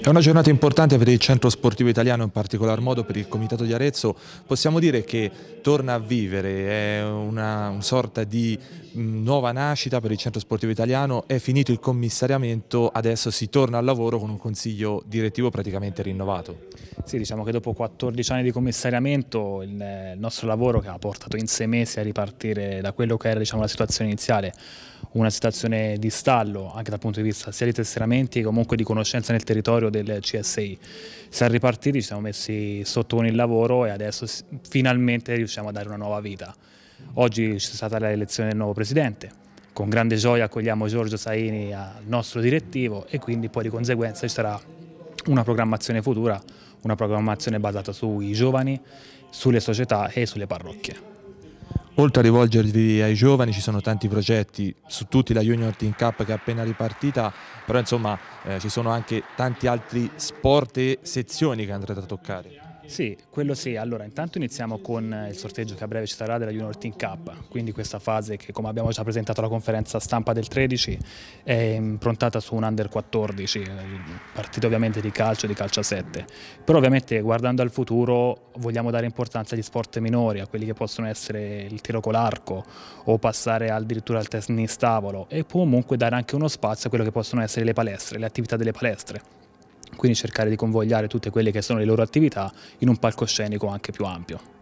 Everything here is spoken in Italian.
È una giornata importante per il centro sportivo italiano, in particolar modo per il Comitato di Arezzo. Possiamo dire che torna a vivere, è una, una sorta di mm, nuova nascita per il centro sportivo italiano, è finito il commissariamento, adesso si torna al lavoro con un consiglio direttivo praticamente rinnovato. Sì, diciamo che dopo 14 anni di commissariamento eh, il nostro lavoro che ha portato in sei mesi a ripartire da quello che era diciamo, la situazione iniziale una situazione di stallo anche dal punto di vista sia di tesseramenti che comunque di conoscenza nel territorio del CSI. Siamo ripartiti, ci siamo messi sotto con il lavoro e adesso finalmente riusciamo a dare una nuova vita. Oggi c'è stata l'elezione del nuovo presidente, con grande gioia accogliamo Giorgio Saini al nostro direttivo e quindi poi di conseguenza ci sarà una programmazione futura, una programmazione basata sui giovani, sulle società e sulle parrocchie. Oltre a rivolgervi ai giovani ci sono tanti progetti, su tutti la Junior Team Cup che è appena ripartita, però insomma eh, ci sono anche tanti altri sport e sezioni che andrete a toccare. Sì, quello sì. Allora, intanto iniziamo con il sorteggio che a breve ci sarà della Junior Team Cup, quindi questa fase che come abbiamo già presentato alla conferenza stampa del 13 è improntata su un under 14, partita ovviamente di calcio, e di calcio a 7. Però ovviamente guardando al futuro vogliamo dare importanza agli sport minori, a quelli che possono essere il tiro con l'arco o passare addirittura al tennis tavolo e comunque dare anche uno spazio a quello che possono essere le palestre, le attività delle palestre quindi cercare di convogliare tutte quelle che sono le loro attività in un palcoscenico anche più ampio.